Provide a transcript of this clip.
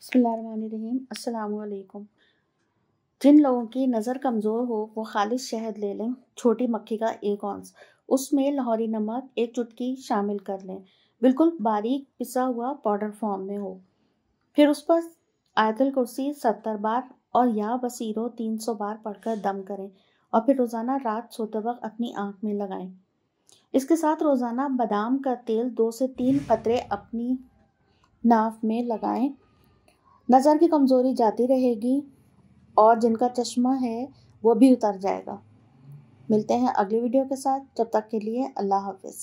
अस्सलाम वालेकुम जिन लोगों की नज़र कमज़ोर हो वो खालिश शहद ले लें छोटी मक्खी का एक ऑंस उसमें लाहौरी नमक एक चुटकी शामिल कर लें बिल्कुल बारीक पिसा हुआ पाउडर फॉर्म में हो फिर उस पर आयतल कुर्सी सत्तर बार और या बसीरो तीन सौ बार पढ़कर दम करें और फिर रोज़ाना रात सोते वक्त अपनी आँख में लगाएं इसके साथ रोज़ाना बादाम का तेल दो से तीन कतरे अपनी नाफ में लगाएं नज़र की कमज़ोरी जाती रहेगी और जिनका चश्मा है वो भी उतर जाएगा मिलते हैं अगली वीडियो के साथ तब तक के लिए अल्लाह हाफिज़